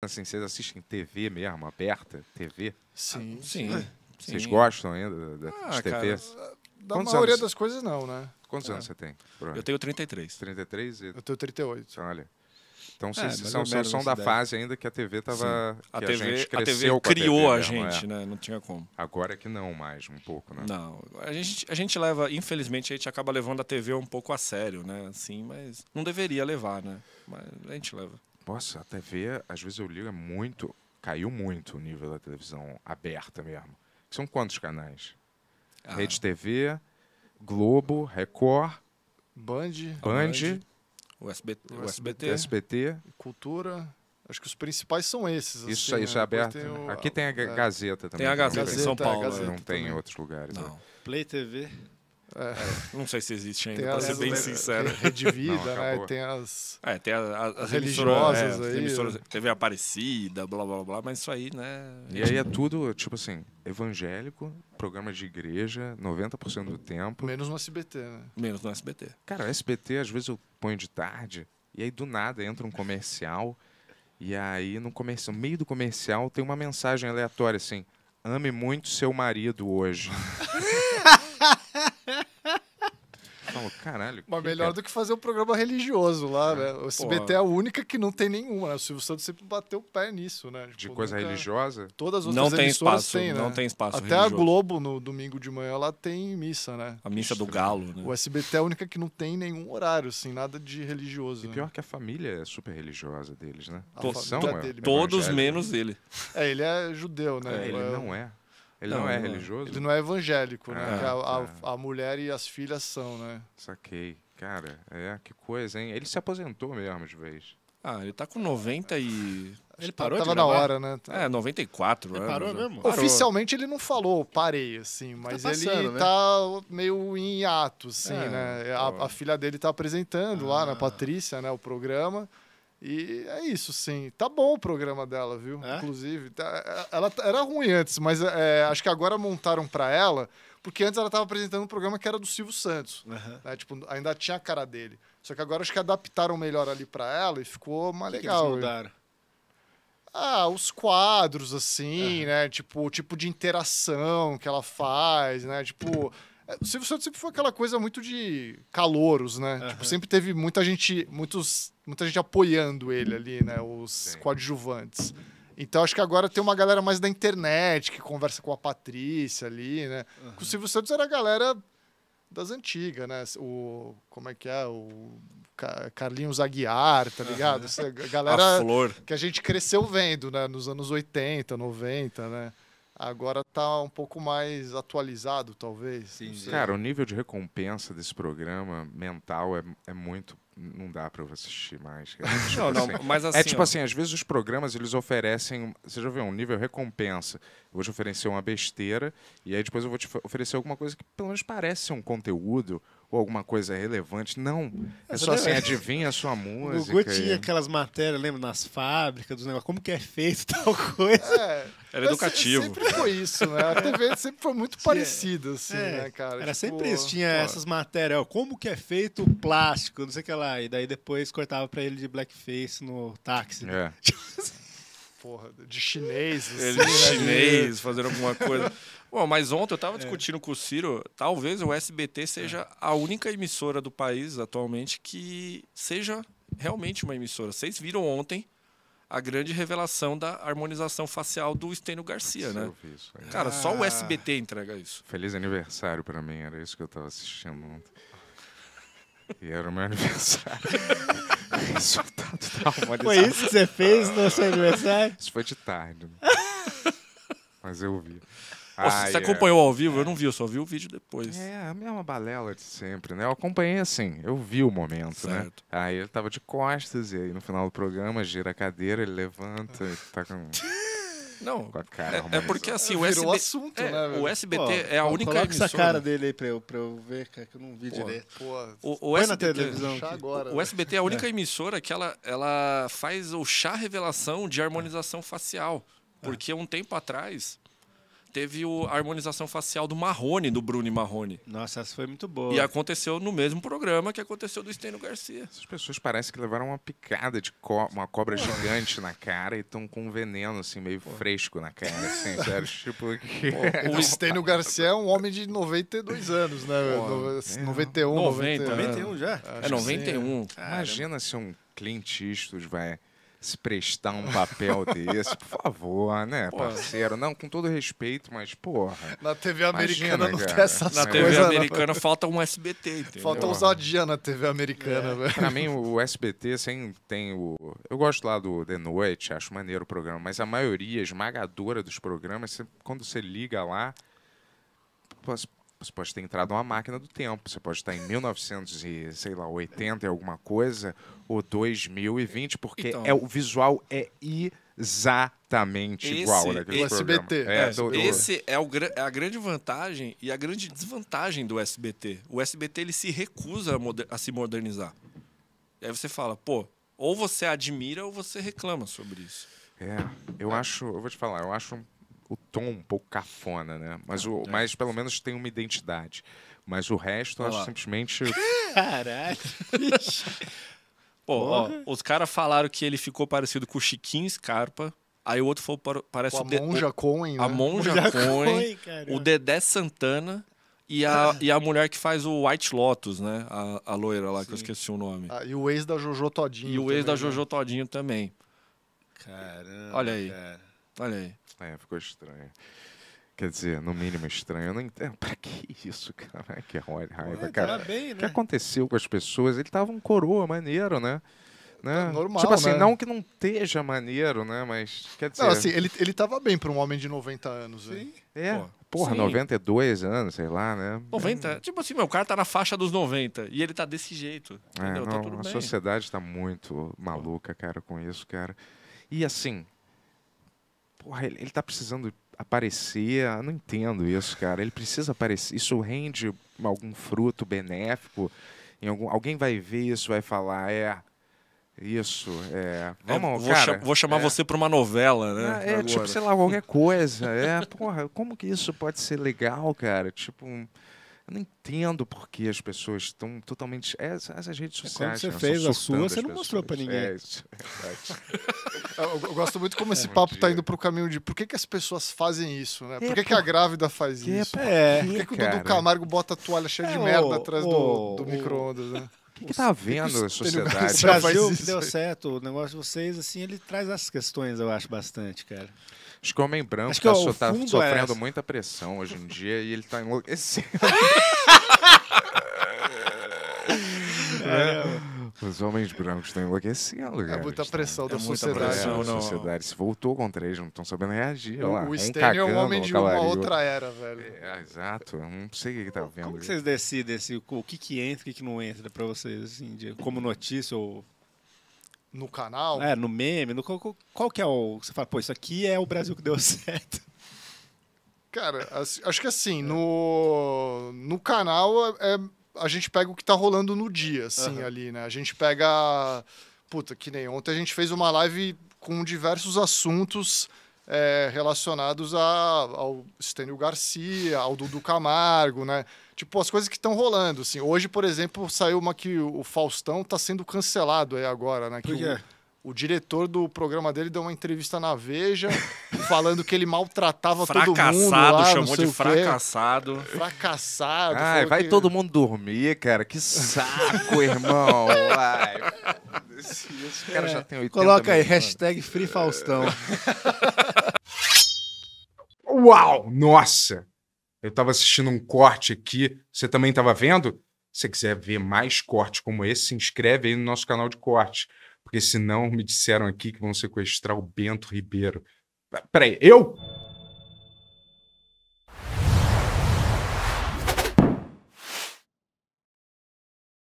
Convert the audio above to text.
Assim, vocês assistem TV mesmo, aberta? TV? Sim, ah, sim. Vocês gostam ainda da, ah, TV? Cara, da Quantos maioria anos? das coisas não, né? Quantos é. anos você tem? Eu tenho 33. 33? E... Eu tenho 38. Olha. Então é, vocês é, são, são, são da fase ainda que a TV tava. A, TV, a cresceu a TV criou a, TV, a gente, é. né? Não tinha como. Agora é que não mais, um pouco, né? Não. A gente, a gente leva, infelizmente, a gente acaba levando a TV um pouco a sério, né? Assim, mas não deveria levar, né? Mas a gente leva. Nossa, a TV, às vezes eu ligo, é muito. Caiu muito o nível da televisão aberta mesmo. São quantos canais? Ah. Rede TV, Globo, Record, Band, Band, o SBT, o SBT, Cultura. Acho que os principais são esses. Isso, assim, isso é né? é aberto. Tem o, Aqui tem a é, Gazeta também. Tem a é Gazeta, em São Paulo. Gazeta não tem também. outros lugares. Né? Não. Né? Play TV. É. Não sei se existe ainda, para ser bem sincero. Tem Rede Vida, né? Tem as. É, tem a, a, as religiosas é, emissoras, é, aí. TV Aparecida, blá blá blá, mas isso aí, né? E aí é tudo, tipo assim, evangélico, programa de igreja, 90% do tempo. Menos no SBT, né? Menos no SBT. Cara, SBT, às vezes eu ponho de tarde, e aí do nada entra um comercial. E aí, no, comercial, no meio do comercial, tem uma mensagem aleatória assim: ame muito seu marido hoje. Falo, caralho. Mas melhor é? do que fazer um programa religioso lá, né? é, né? O SBT porra. é a única que não tem nenhuma, né? O Silvio Santos sempre bateu o pé nisso, né? Tipo, de coisa nunca... religiosa? Todas as outras não tem espaço, têm, né? Não tem espaço Até religioso. a Globo, no domingo de manhã, ela tem missa, né? A missa do galo, né? O SBT é a única que não tem nenhum horário, assim, nada de religioso. E né? pior né? que a família é super religiosa deles, né? A Todos, são, é, dele, todos menos ele. É, ele é judeu, né? É, ele é não é. Ele não, é não é religioso? Ele não é evangélico, né? Ah, a, a, tá. a, mulher e as filhas são, né? Saquei. Cara, é, que coisa, hein? Ele se aposentou mesmo de vez. Ah, ele tá com 90 e. Ele parou Tava de Tava na hora, né? É, 94 ele anos. Parou né? mesmo? Oficialmente ele não falou parei, assim, tá mas tá passando, ele né? tá meio em ato, assim, é, né? A, a, filha dele tá apresentando ah. lá na ah. Patrícia, né, o programa. E é isso, sim. Tá bom o programa dela, viu? É? Inclusive, tá, é, ela era ruim antes, mas é, é acho que agora montaram para ela, porque antes ela estava apresentando um programa que era do Silvio Santos. Uhum. Né? Tipo, ainda tinha a cara dele. Só que agora acho que adaptaram melhor ali para ela e ficou mais que legal. Que mudaram? Ah, os quadros, assim, uhum. né? Tipo, o tipo de interação que ela faz, né? Tipo, é, o Silvio Santos sempre foi aquela coisa muito de calouros, né? Uhum. Tipo, sempre teve muita gente, muitos, muita gente apoiando ele ali, né? Os Sim. coadjuvantes. Então acho que agora tem uma galera mais da internet que conversa com a Patrícia ali, né? Uhum. O Silvio Santos era a galera das antigas, né? O. Como é que é? O. Carlinhos Aguiar, tá ligado? Essa galera a flor. que a gente cresceu vendo, né? Nos anos 80, 90, né? agora está um pouco mais atualizado, talvez. Sim, cara, o nível de recompensa desse programa mental é, é muito. Não dá para eu assistir mais. Cara. Tipo não, tipo não, assim. mas é assim, É tipo ó. assim, às vezes os programas eles oferecem. Você já viu um nível recompensa. Eu vou te oferecer uma besteira e aí depois eu vou te oferecer alguma coisa que pelo menos parece ser um conteúdo ou alguma coisa relevante. Não. É só assim, adivinha a sua música. O Gugu tinha aquelas matérias, lembra, nas fábricas, dos negócios, como que é feito tal coisa. É. Era educativo. Sempre foi isso, né? A TV sempre foi muito é. parecida, assim, é, né, cara? Era tipo, sempre isso. Tinha pô. essas matérias, como que é feito o plástico, não sei o que lá. E daí depois cortava pra ele de blackface no táxi. É. Porra, de chinês, assim, Ele né? chinês, fazer alguma coisa. Bom, mas ontem eu estava é. discutindo com o Ciro, talvez o SBT seja é. a única emissora do país atualmente que seja realmente uma emissora. Vocês viram ontem a grande revelação da harmonização facial do Estênio Garcia, né? Isso, Cara, só o ah. SBT entrega isso. Feliz aniversário para mim, era isso que eu tava assistindo ontem. E era o meu aniversário. da Foi isso que você fez no seu aniversário? Isso foi de tarde. Né? Mas eu vi. Nossa, você acompanhou é. ao vivo? Eu não vi, eu só vi o vídeo depois. É, a mesma é balela de sempre, né? Eu acompanhei assim, eu vi o momento, né? certo. né? Aí ele tava de costas, e aí no final do programa gira a cadeira, ele levanta e tá com. Não. É, é, porque assim, o, SB... assunto, é, né, o SBT pô, é a pô, única coloca emissora. essa cara dele aí pra eu, pra eu ver, cara, que eu não vi pô, direito. o, o SBT, na televisão. Agora, o, o, SBT é a é. única é. emissora que ela, ela faz o chá revelação de harmonização facial. Porque um tempo atrás, teve a harmonização facial do Marrone, do Bruno Marrone. Nossa, essa foi muito boa. E aconteceu no mesmo programa que aconteceu do Estênio Garcia. Essas pessoas parecem que levaram uma picada de co uma cobra Pô. gigante na cara e estão com um veneno, assim, meio Pô. fresco na cara, assim, sério. tipo, que... Pô, o Estênio Garcia é um homem de 92 anos, né? Pô, no, 91, 90, 91. já? Acho é 91. É. Imagina se um Clint Eastwood vai se prestar um papel desse, por favor, né, porra. parceiro? Não, com todo respeito, mas, porra. Na TV americana imagina, não cara. tem essas na coisas. Na né? TV americana não. falta um SBT, entendeu? Falta ousadia na TV americana, é. velho. Pra mim, o SBT sem, tem o. Eu gosto lá do The Noite, acho maneiro o programa, mas a maioria esmagadora dos programas, quando você liga lá. Você pode ter entrado numa máquina do tempo. Você pode estar em 1980 e, alguma coisa, ou 2020, porque então. é, o visual é exatamente esse, igual daquele né, esse, SBT. É, é, do, do... é, o, é a grande vantagem e a grande desvantagem do SBT. O SBT ele se recusa a, moder, a se modernizar. E aí você fala, pô, ou você admira ou você reclama sobre isso. É, eu acho, eu vou te falar, eu acho um o tom um pouco cafona, né? Mas, o, é. mas pelo menos tem uma identidade. Mas o resto eu acho simplesmente. Caralho! Pô, ó, os caras falaram que ele ficou parecido com o Chiquinho Scarpa. Aí o outro falou, parece a o Dedé. Monja Cohen, né? A Monja, Monja o Dedé Santana e a, e a mulher que faz o White Lotus, né? A, a loira lá, Sim. que eu esqueci o nome. Ah, e o ex da Jojo Todinho. E o ex da Jojo né? Todinho também. Caramba. Olha aí. Cara. Olha aí. É, ficou estranho. Quer dizer, no mínimo estranho. Eu não entendo. É, pra que isso, cara? Que raiva, é, cara. Tá bem, né? O que aconteceu com as pessoas? Ele tava um coroa maneiro, né? né? É normal, tipo assim, né? não que não esteja maneiro, né? Mas quer dizer. Não, assim, ele, ele tava bem para um homem de 90 anos, né? Sim. É. Pô. Porra, Sim. 92 anos, sei lá, né? 90? É. Tipo assim, meu, o cara tá na faixa dos 90 e ele tá desse jeito. É, entendeu? Tá não, tá tudo a bem. sociedade tá muito maluca, cara, com isso, cara. E assim, porra, ele, ele tá precisando aparecer. Eu ah, não entendo isso, cara. Ele precisa aparecer. Isso rende algum fruto benéfico? Em algum, alguém vai ver isso, vai falar, é. Isso, é. é Vamos, é, vou, cara, vou chamar é, você para uma novela, né? É, é tipo, sei lá, qualquer coisa. É, porra, como que isso pode ser legal, cara? Tipo, um, eu não entendo por que as pessoas estão totalmente. É, essas, essas redes é, sociais. quando você fez a sua, você não mostrou para ninguém. É, isso, é eu, eu, gosto muito como é esse papo está indo para o caminho de por que, que as pessoas fazem isso, né? Por que, que a grávida faz isso? Por, que, que o Dudu Camargo bota a toalha cheia de merda atrás do, do micro-ondas, né? O que, que tá havendo na sociedade? Tá o Brasil deu certo, o negócio de vocês, assim, ele traz essas questões, eu acho, bastante, cara. Acho que é tá o Homem Branco Acho tá, tá sofrendo é muita pressão hoje em dia e ele tá enlouquecendo. é. Os homens brancos estão enlouquecendo, é cara. É muita pressão da sociedade. Pressão, não, a sociedade se voltou contra eles, não estão sabendo reagir. o Stanley é um homem de uma outra era, velho. É, exato, eu não sei o que está vendo. Como que vocês decidem assim, o que que entra e o que, não entra para vocês, assim, de, como notícia ou no canal. É, no meme, no, qual, qual que é o. Você fala, pô, isso aqui é o Brasil que deu certo. Cara, acho que assim, no, no canal é, é, a gente pega o que tá rolando no dia, assim, uhum. ali, né? A gente pega. Puta, que nem ontem a gente fez uma live com diversos assuntos é, relacionados a, ao Stênio Garcia, ao Dudu Camargo, né? Tipo, as coisas que estão rolando, assim. Hoje, por exemplo, saiu uma que o Faustão está sendo cancelado aí agora, né? Que por quê? O, o diretor do programa dele deu uma entrevista na Veja falando que ele maltratava todo mundo. Lá, chamou de fracassado. Fracassado. Ai, vai que... todo mundo dormir, cara. Que saco, irmão. Vai. Esse, cara é, já tem 80 Coloca aí, hashtag Free Faustão. Uau! Nossa! Eu estava assistindo um corte aqui. Você também estava vendo? Se você quiser ver mais cortes como esse, se inscreve aí no nosso canal de corte. Porque senão me disseram aqui que vão sequestrar o Bento Ribeiro. Peraí, eu?